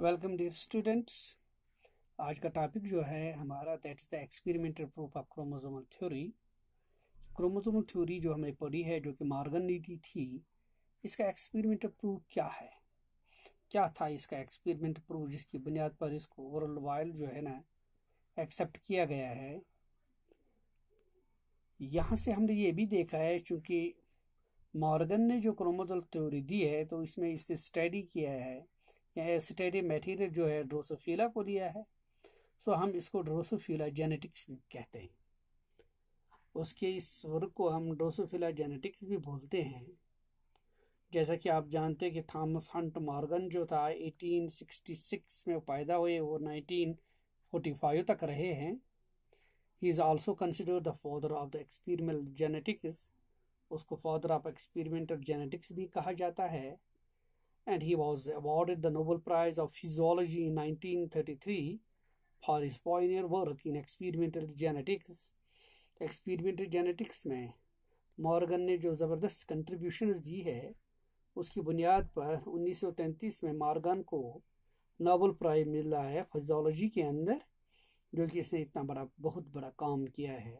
Welcome dear students आज का topic जो है हमारा that is the experimental proof of chromosomal theory chromosomal theory जो हमने पढ़ी है जो कि मार्गन ने दी थी इसका एक्सपेरिमेंटल प्रूफ क्या है क्या था इसका एक्सपेरिमेंट प्रूफ जिसकी बुनियाद पर इसको वर्ल्ड वाइल्ड जो है ना एक्सेप्ट किया गया है यहाँ से हमने ये भी देखा है चूँकि मॉर्गन ने जो क्रोमोजोमल थ्योरी दी है तो इसमें इसने स्टडी किया है यहाँ स्टडी मटेरियल जो है ड्रोसोफीला को लिया है सो हम इसको ड्रोसोफीला जेनेटिक्स कहते हैं उसके इस वर्ग को हम ड्रोसोफीला जेनेटिक्स भी बोलते हैं जैसा कि आप जानते हैं कि थॉमस हंट मॉर्गन जो था 1866 में पैदा हुए वो 1945 तक रहे हैं he is also consider the father of the experimental genetics उसको फादर ऑफ एक्सपेरिमेंटल जेनेटिक्स भी कहा जाता है and he was awarded the Nobel Prize of Physiology in 1933 for his pioneer work in experimental genetics. Experimental genetics में Morgan ने जो ज़बरदस्त contributions दी है उसकी बुनियाद पर 1933 में मॉर्गन को नोबल प्राइज मिला है फिजोलॉजी के अंदर जो कि इसने इतना बड़ा बहुत बड़ा काम किया है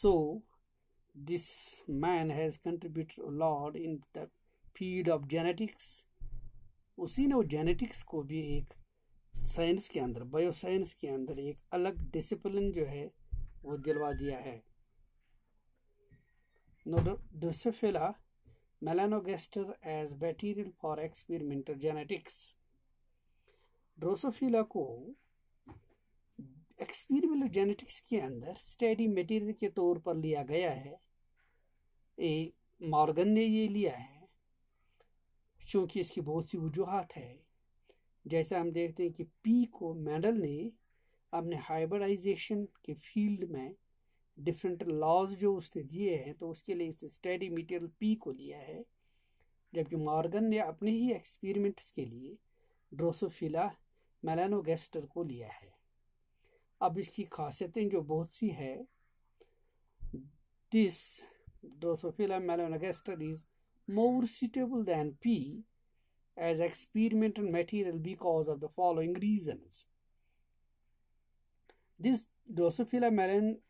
so this man has contribute lot in the field of genetics उसी ने वो जेनेटिक्स को भी एक साइंस के अंदर बायोसाइंस के अंदर एक अलग डिसिप्लिन जो है वो दिलवा दिया है Drosophila melanogaster as material for experimental genetics Drosophila को एक्सपेरिमेंटल जेनेटिक्स के अंदर स्टडी मटेरियल के तौर पर लिया गया है ए मॉर्गन ने ये लिया है क्योंकि इसकी बहुत सी वजूहत है जैसा हम देखते हैं कि पी को मेडल ने अपने हाइब्रिडाइजेशन के फील्ड में डिफरेंट लॉज जो उसने दिए हैं तो उसके लिए उसने स्टडी मटेरियल पी को लिया है जबकि मॉर्गन ने अपने ही एक्सपेरिमेंट्स के लिए ड्रोसोफिला मेलानोगेस्टर को लिया है अब इसकी खासियतें जो बहुत सी है this Drosophila melanogaster is more suitable than P as experimental material because of the following reasons. This Drosophila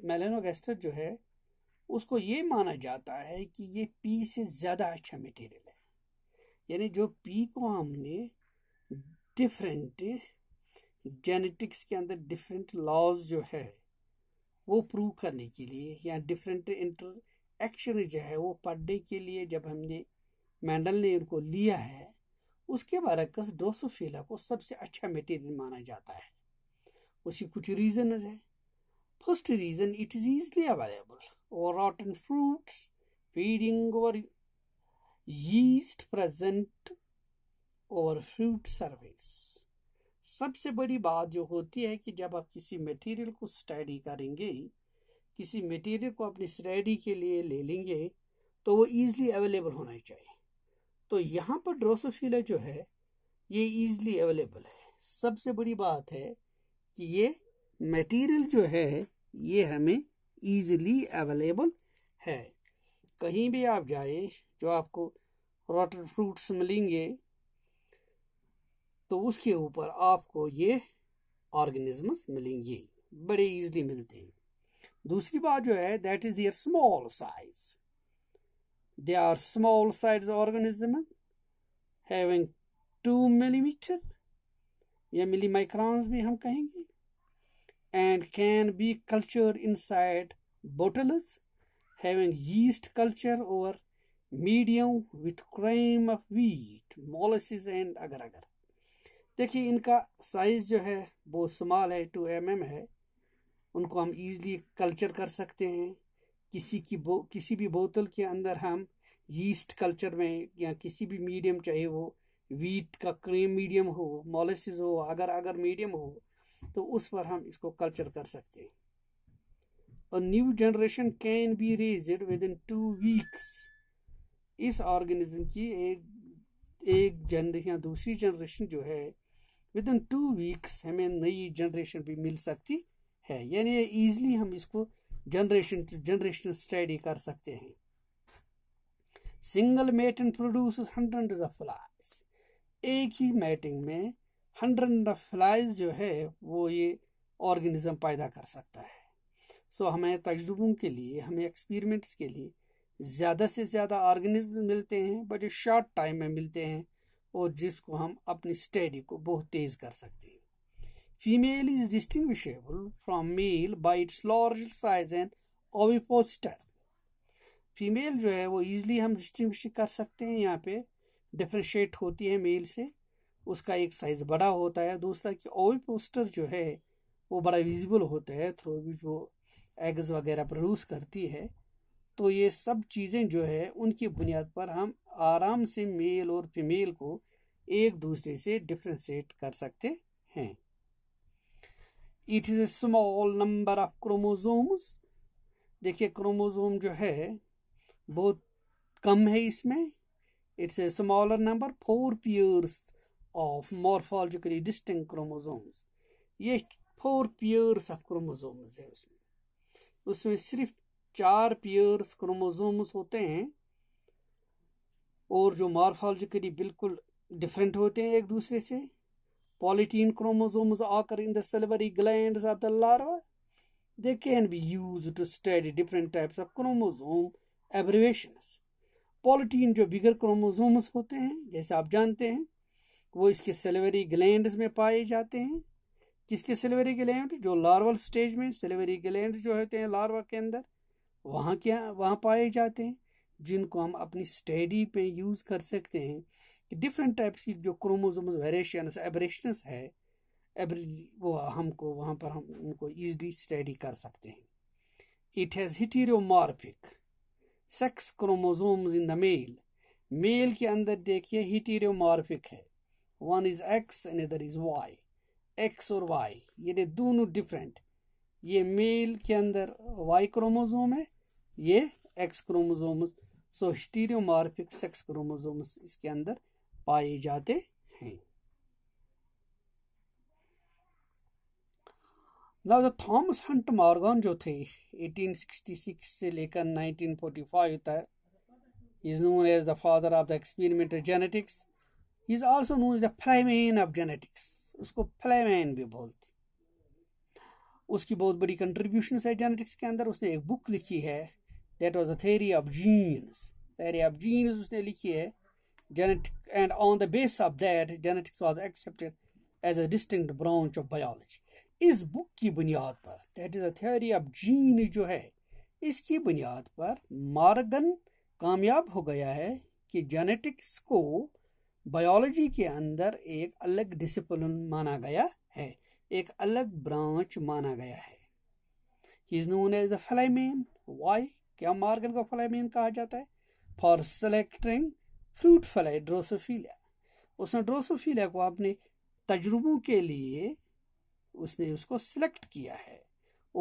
melanogaster जो है उसको ये माना जाता है कि ये P से ज़्यादा अच्छा material है यानी जो P को हमने different genetics के अंदर different laws जो है वो prove करने के लिए या different inter एक्चुअली जो है वो पर डे के लिए जब हमने मैंडल ने उनको लिया है उसके बरकस डोसोफिला को सबसे अच्छा मटेरियल माना जाता है उसी कुछ रीजन है first reason it is easily available और रॉटन फ्रूट्स फीडिंग और yeast present और फ्रूट सर्विस सबसे बड़ी बात जो होती है कि जब आप किसी मटेरियल को स्टडी करेंगे किसी मटेरियल को अपनी स्टडी के लिए ले लेंगे तो वो इजीली अवेलेबल होना चाहिए तो यहाँ पर ड्रोसोफीला जो है ये इजीली अवेलेबल है सबसे बड़ी बात है कि ये मटेरियल जो है ये हमें ईजिली अवेलेबल है कहीं भी आप जाए जो आपको रॉटेड फ्रूट्स मिलेंगे तो उसके ऊपर आपको ये ऑर्गेनिजम्स मिलेंगे बड़े इजीली मिलते हैं दूसरी बात जो है that is their small size they are small size organism having two millimetre या मिली माइक्रॉन्स भी हम कहेंगे and can be culture inside bottles having yeast culture और medium with cream of wheat molasses and अगर अगर देखिए इनका size जो है वो स्मॉल है टू एम एम है उनको हम ईजिली कल्चर कर सकते हैं किसी की बो किसी भी बोतल के अंदर हम यीस्ट कल्चर में या किसी भी मीडियम चाहे वो वीट का क्रीम मीडियम हो मोलिस हो अगर अगर मीडियम हो तो उस पर हम इसको कल्चर कर सकते हैं और new generation can be raise within two weeks इस ऑर्गेनिज्म की एक एक जनरेशन या दूसरी जनरेशन जो है विद इन टू वीक्स हमें नई जनरेशन भी मिल सकती है यानी ईजली ईजिली हम इसको जनरेशन टू जनरेशन स्टडी कर सकते हैं single mating produce hundred of flies एक ही मैटिंग में हंड्रेड ऑफ फ्लाइज जो है वो ये ऑर्गेनिज्म पैदा कर सकता है सो so, हमें तजुर्बों के लिए हमें एक्सपेरिमेंट्स के लिए ज़्यादा से ज़्यादा ऑर्गेनिज्म मिलते हैं बट शॉर्ट टाइम में मिलते हैं और जिसको हम अपनी स्टडी को बहुत तेज़ कर सकते हैं Female is distinguishable from male by its large size and ovipositor. Female जो है वो ईजिली हम डिस्टिंग्विश कर सकते हैं यहाँ पे डिफ्रेंशिएट होती है मेल से उसका एक साइज़ बड़ा होता है दूसरा कि ओविपोस्टर जो है वो बड़ा विजिबल होता है थ्रू विच वो एग्स वगैरह प्रोड्यूस करती है तो ये सब चीज़ें जो है उनकी बुनियाद पर हम आराम से मेल और फीमेल को एक दूसरे से डिफ्रेंशिएट कर सकते हैं it is a small number of chromosomes देखिए क्रोमोजोम जो है बहुत कम है इसमें it's a smaller number four pairs of morphologically distinct chromosomes ये फोर पियर्स ऑफ क्रोमोजोम्स है उसमें उसमें सिर्फ चार पियर्स क्रोमोजोम्स होते हैं और जो मॉर्फोलॉजिकली बिल्कुल डिफरेंट होते हैं एक दूसरे से polyteen chromosomes occur in the salivary glands of the larva. They can be used to study different types of chromosome abbreviations. polyteen jo bigger chromosomes hote hain jaise aap jante hain wo iske salivary glands mein paaye जाते hain किसके salivary gland जो larval stage में salivary gland जो होते हैं larva के अंदर वहाँ क्या वहाँ पाए जाते हैं जिनको हम अपनी स्टडी पे यूज़ कर सकते हैं कि डिफरेंट टाइप्स की जो क्रोमोजोम्स वेरिएशंस एबरेशंस है वो हमको वहाँ पर हम उनको ईजली स्टडी कर सकते हैं it has heteromorphic sex chromosomes in the male male के अंदर देखिए हिटीरोमार्फिक है one is X and other is Y X और वाई ये दोनों डिफरेंट ये मेल के अंदर वाई क्रोमोजोम है ये X chromosomes so heteromorphic sex chromosomes इसके अंदर पाए जाते हैं लॉर्ड थॉमस हंट मॉर्गन जो थे 1866 से लेकर 1945 तक is known as the father of the experimental genetics is also known as the flyman of genetics उसको फ्लेमैन भी बोलते उसकी बहुत बड़ी कंट्रीब्यूशन है जेनेटिक्स के अंदर उसने एक बुक लिखी है that was the theory of genes theory of genes उसने लिखी है Genetic, and on the basis of that, genetics was accepted as a distinct branch of biology. इस बुक की बुनियाद पर that is a theory of gene जो है इसकी बुनियाद पर मार्गन कामयाब हो गया है कि जेनेटिक्स को बायोलॉजी के अंदर एक अलग डिसिप्लिन माना गया है एक अलग ब्रांच माना गया है he is known as the flyman why क्या मार्गन को फ्लाईमैन कहा जाता है for selecting fruit fly Drosophila उसने ड्रोसोफीलिया को अपने तजुर्बों के लिए उसने उसको सिलेक्ट किया है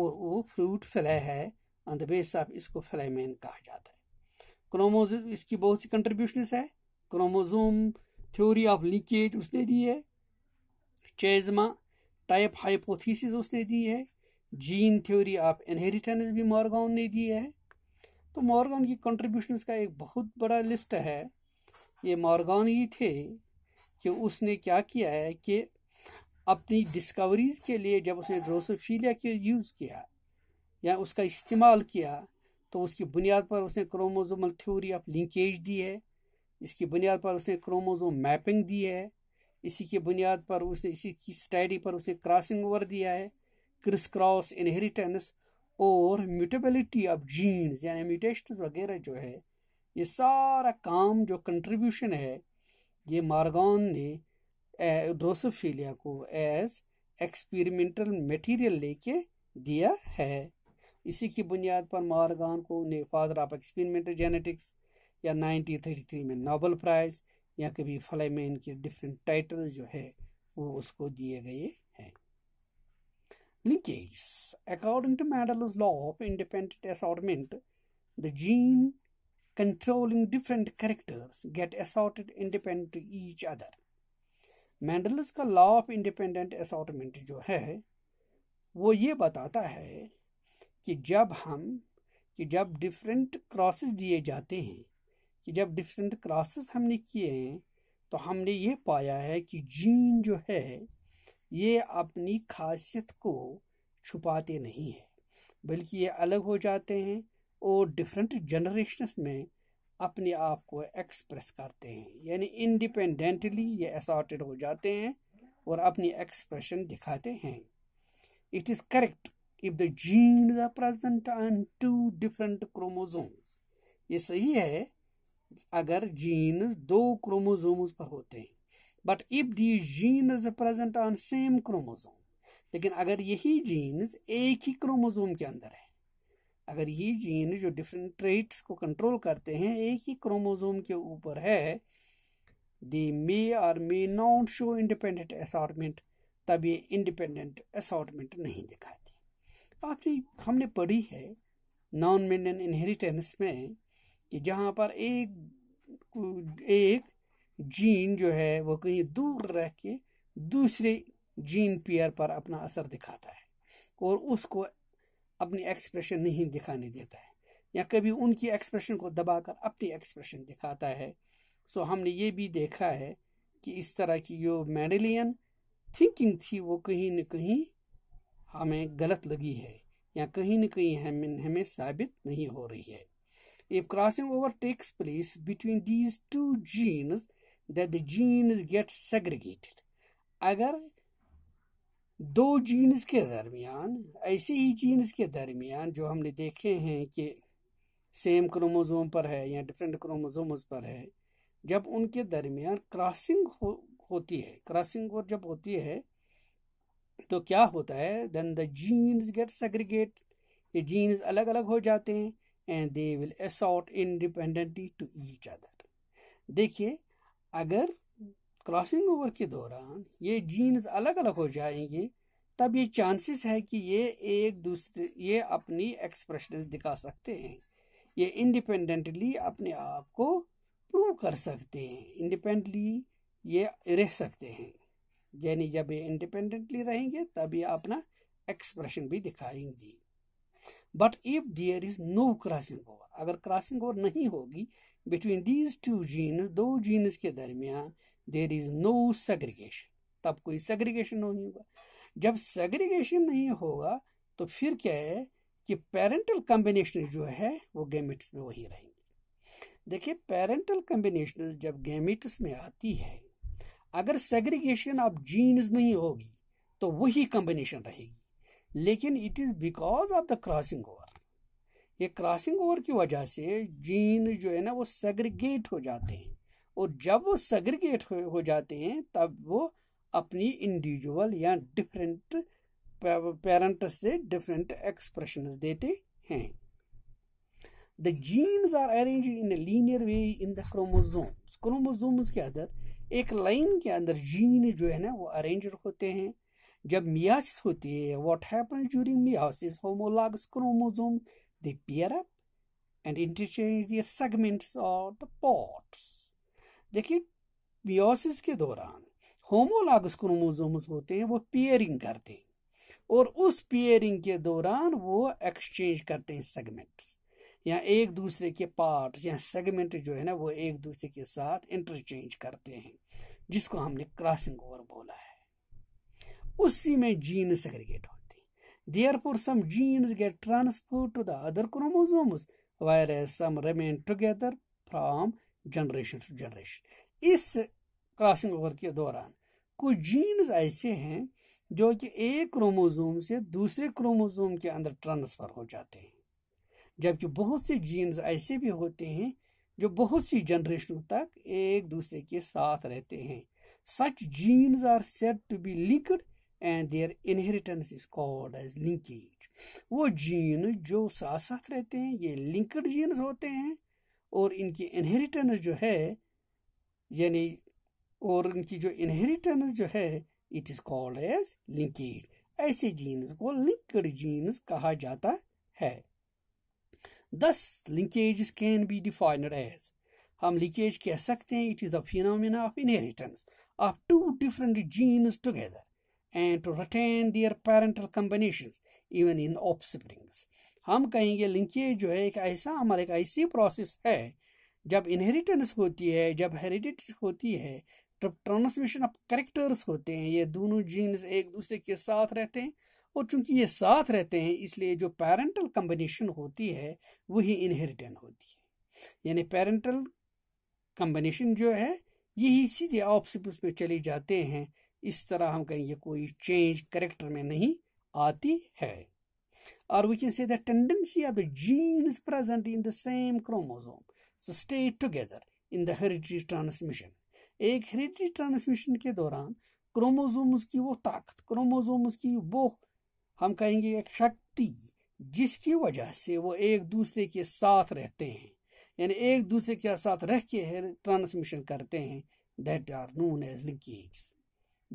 और वो फ्रूट फ्लाई है ऑन द बेस ऑफ इसको फ्लैमेन कहा जाता है क्रोमोज इसकी बहुत सी कंट्रीब्यूशन है क्रोमोजोम थ्योरी ऑफ लीकेज उसने दी है चेजमा टाइप हाइपोथीसिस उसने दी है जीन थ्योरी ऑफ इनहेरिटेंस भी मॉर्गन ने दी है तो मॉर्गन की कंट्रीब्यूशन का एक बहुत बड़ा लिस्ट है ये मॉर्गन ही थे कि उसने क्या किया है कि अपनी डिस्कवरीज के लिए जब उसने ड्रोसोफीलिया के यूज़ किया या उसका इस्तेमाल किया तो उसकी बुनियाद पर उसने क्रोमोजोमल थ्योरी ऑफ लिंकेज दी है इसकी बुनियाद पर उसने क्रोमोजोम मैपिंग दी है इसी की बुनियाद पर उसने इसी की स्टडी पर उसने क्रॉसिंग ओवर दिया है क्रिस क्रॉस इनहेरिटेंस और म्यूटेबिलिटी ऑफ जीन्स यानी म्यूटेशन वगैरह जो है ये सारा काम जो कंट्रीब्यूशन है ये मार्गोन ने ड्रोसोफीलिया को एज एक्सपेरिमेंटल मटेरियल लेके दिया है इसी की बुनियाद पर मार्गन को ने फादर ऑफ एक्सपेरिमेंटल जेनेटिक्स या 1933 में नोबल प्राइज़ या कभी फलय में इनके डिफरेंट टाइटल जो है वो उसको दिए गए हैं linkage according to Mendel law of independent assortment the gene controlling different characters get assorted independent each other Mendel's का लॉ ऑफ इंडिपेंडेंट असॉटमेंट जो है वो ये बताता है कि जब हम कि जब डिफरेंट क्रॉसेस दिए जाते हैं कि जब डिफरेंट क्रॉसेस हमने किए हैं तो हमने ये पाया है कि जीन जो है ये अपनी खासियत को छुपाते नहीं है बल्कि ये अलग हो जाते हैं और डिफरेंट जनरेशन्स में अपने आप को एक्सप्रेस करते हैं यानी इंडिपेंडेंटली ये असॉर्टेड हो जाते हैं और अपनी एक्सप्रेशन दिखाते हैं it is correct if the genes are present on two different chromosomes ये सही है अगर जीन्स दो क्रोमोजोम्स पर होते हैं but if the gene is present on same chromosome लेकिन अगर यही जीन्स एक ही क्रोमोजोम के अंदर है अगर ये जीन जो डिफरेंट ट्रेट्स को कंट्रोल करते हैं एक ही क्रोमोजोम के ऊपर है they may or may not show independent assortment तब ये इंडिपेंडेंट असॉर्टमेंट नहीं दिखाती आपने हमने पढ़ी है नॉन मेंडन इनहेरिटेंस में कि जहाँ पर एक एक जीन जो है वो कहीं दूर रह के दूसरे जीन पेयर पर अपना असर दिखाता है और उसको अपनी एक्सप्रेशन नहीं दिखाने देता है या कभी उनकी एक्सप्रेशन को दबाकर अपनी एक्सप्रेशन दिखाता है सो हमने ये भी देखा है कि इस तरह की जो मेडिलियन थिंकिंग थी वो कहीं न कहीं हमें गलत लगी है या कहीं न कहीं हमें हमें साबित नहीं हो रही है if crossing over takes place between these two genes that the genes get segregated अगर दो जीन्स के दरमियान ऐसे ही जीन्स के दरमियान जो हमने देखे हैं कि सेम क्रोमोजोम पर है या डिफरेंट क्रोमोजोम्स पर है जब उनके दरमियान क्रॉसिंग हो, होती है क्रॉसिंग और जब होती है तो क्या होता है then the genes get segregate ये जीन्स अलग अलग हो जाते हैं and they will assort independently to each other देखिए अगर क्रॉसिंग ओवर के दौरान ये जीन्स अलग अलग हो जाएंगे तब ये चांसेस है कि ये एक दूसरे ये अपनी एक्सप्रेशन दिखा सकते हैं ये इंडिपेंडेंटली अपने आप को प्रूव कर सकते हैं इंडिपेंडेंटली ये रह सकते हैं यानी जब ये इंडिपेंडेंटली रहेंगे तब ये अपना एक्सप्रेशन भी दिखाएंगे but if there is no crossing over अगर क्रॉसिंग ओवर नहीं होगी बिटवीन दीज टू जीन्स दो जीन्स के दरमियान देर इज नो सेग्रीगेशन तब कोई सेग्रीगेशन नहीं होगा जब सेग्रीगेशन नहीं होगा तो फिर क्या है कि पेरेंटल कॉम्बिनेशन जो है वो गेमिट्स में वही रहेंगे देखिए पेरेंटल कम्बिनेशन जब गेमिट्स में आती है अगर सेग्रीगेशन ऑफ जीन्स नहीं होगी तो वही कॉम्बिनेशन रहेगी लेकिन it is because of the crossing over ये क्रॉसिंग ओवर की वजह से जीन जो है ना वो सेग्रीगेट हो जाते हैं और जब वो सग्रीगेट हो जाते हैं तब वो अपनी इंडिविजुअल या डिफरेंट पेरेंट से डिफरेंट एक्सप्रेशन देते हैं the genes are arrange in a linear way in the chromosomes chromosomes के अंदर एक लाइन के अंदर जीन जो है ना वो अरेंज होते हैं जब मियासिस होती है what happens during meiosis homologous chromosome they pair up and interchange their segments और द पार्ट्स देखिए बियोसिस के दौरान होमोलागस क्रोमोजोम्स होते हैं वो पेयरिंग करते हैं और उस पेयरिंग के दौरान वो एक्सचेंज करते हैं सेगमेंट्स या एक दूसरे के पार्ट या सेगमेंट जो है ना वो एक दूसरे के साथ इंटरचेंज करते हैं जिसको हमने क्रॉसिंग ओवर बोला है उसी में जीन सेग्रीगेट होते हैं therefore some genes get transfer to the other chromosomes while some remain together from generation to generation इस क्रॉसिंग ओवर के दौरान कुछ जीन्स ऐसे हैं जो कि एक क्रोमोजोम से दूसरे क्रोमोजोम के अंदर ट्रांसफ़र हो जाते हैं जबकि बहुत से जीन्स ऐसे भी होते हैं जो बहुत सी जनरेशनों तक एक दूसरे के साथ रहते हैं such genes are set to be linked and their inheritance is called as linkage वो जीन जो साथ साथ रहते हैं ये लिंक्ड जीन्स होते हैं और इनकी इनहेरिटेंस जो है यानी और इनकी जो इनहेरिटेंस जो है it is called as linked ऐसे जीन्स को लिंक्ड जीन्स कहा जाता है thus linkage can be defined as हम लिंकेज कह सकते हैं it is the phenomena of inheritance of two different genes together and to retain their parental combination even in of siblings हम कहेंगे लिंकेज जो है एक ऐसा अमल एक ऐसी प्रोसेस है जब इनहेरिटेंस होती है जब हेरिडिटी होती है जब ट्रांसमिशन ऑफ करेक्टर्स होते हैं ये दोनों जीन्स एक दूसरे के साथ रहते हैं और चूंकि ये साथ रहते हैं इसलिए जो पेरेंटल कम्बिनेशन होती है वही इनहेरिटेंस होती है यानी पेरेंटल कम्बिनेशन जो है यही सीधे ऑप्सिपस में चले जाते हैं इस तरह हम कहेंगे कोई चेंज करेक्टर में नहीं आती है or we can say the tendency of the genes present in the same chromosome so stay together in the hereditary transmission. ek hereditary transmission ke dauran chromosomes की वो ताकत क्रोमोजोम्स की वो हम कहेंगे एक शक्ति जिसकी वजह से वो एक दूसरे के साथ रहते हैं यानी एक दूसरे के साथ रह के ट्रांसमिशन करते हैं that are known as linkages.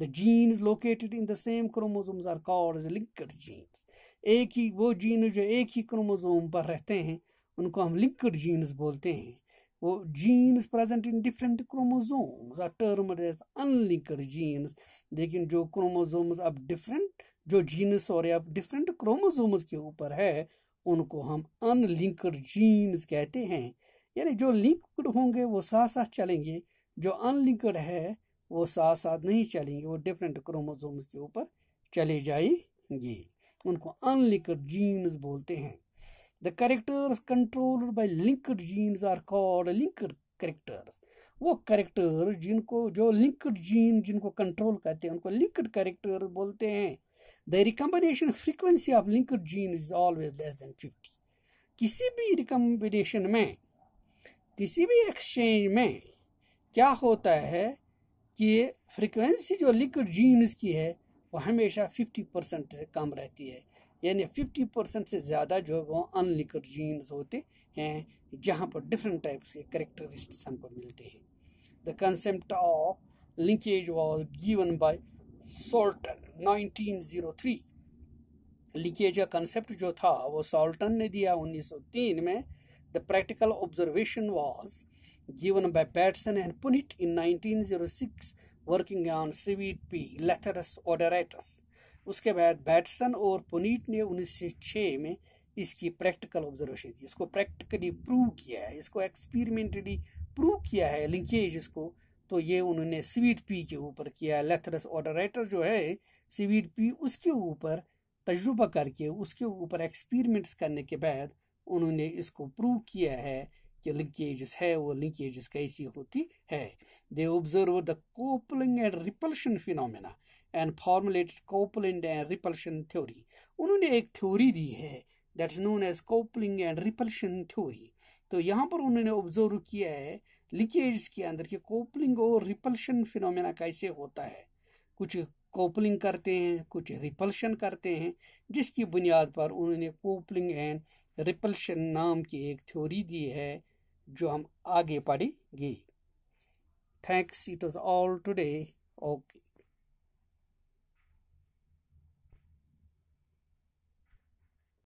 The genes located in the same chromosomes are called as linker genes. एक ही वो जीन जो एक ही क्रोमोजोम पर रहते हैं उनको हम लिंक्ड जीन्स बोलते हैं वो genes present in different chromosomes are termed as unlinked genes लेकिन जो क्रोमोजोम्स अब डिफरेंट जो जीनस और अब डिफरेंट क्रोमोजोम्स के ऊपर है उनको हम अनलिंक्ड जीन्स कहते हैं यानी जो लिंक्ड होंगे वो साथ साथ चलेंगे जो अनलिंक्ड है वो साथ साथ नहीं चलेंगे वो डिफरेंट क्रोमोजोम्स के ऊपर चले जाएंगे उनको अनलिंक्ड जीन्स बोलते हैं the characters controlled by linked genes are called linked characters वो करेक्टर जिनको जो लिंक्ड जीन जिनको कंट्रोल करते हैं उनको लिंक्ड करेक्टर बोलते हैं the recombination frequency of linked gene is always less than fifty किसी भी रिकम्बिनेशन में किसी भी एक्सचेंज में क्या होता है कि फ्रीक्वेंसी जो लिंक्ड जीन्स की है वो हमेशा 50 परसेंट से कम रहती है यानी 50 परसेंट से ज़्यादा जो है वो अनलिकर जीन्स होते हैं जहाँ पर डिफरेंट टाइप्स के करेक्टरिस्टिक्स हमको मिलते हैं the concept of linkage was given by Sutton 1903 linkage का कंसेप्ट जो था वो सोल्टन ने दिया 1903 में the practical observation was given by Bateson and Punnett इन 1906 working on sweet pea Lathyrus odoratus उसके बाद बैटसन और पुनीट ने 1906 में इसकी प्रैक्टिकल ऑब्जर्वेशन की इसको प्रैक्टिकली प्रूव किया है इसको एक्सपेरिमेंटली प्रूव किया है लिंकेज इसको तो ये उन्होंने सीवीट पी के ऊपर किया है लेथरस ऑडरेटर जो है सीवीट पी उसके ऊपर तजुर्बा करके उसके ऊपर एक्सपेरिमेंट्स करने के बाद उन्होंने इसको प्रूव किया है ये लिंकेजेस है वो लिंकेजेस कैसी होती है they observe the coupling and repulsion phenomena and formulated coupling and repulsion theory उन्होंने एक थ्योरी दी है that is known as coupling and repulsion theory तो यहाँ पर उन्होंने ऑब्जर्व किया है लिकेजेस के अंदर कि कोपलिंग और रिपल्शन फिनोमेना कैसे होता है कुछ कोपलिंग करते हैं कुछ रिपल्शन करते हैं जिसकी बुनियाद पर उन्होंने कोपलिंग एंड रिपल्शन नाम की एक थ्योरी दी है जो हम आगे पढ़ेंगे thanks it was all today okay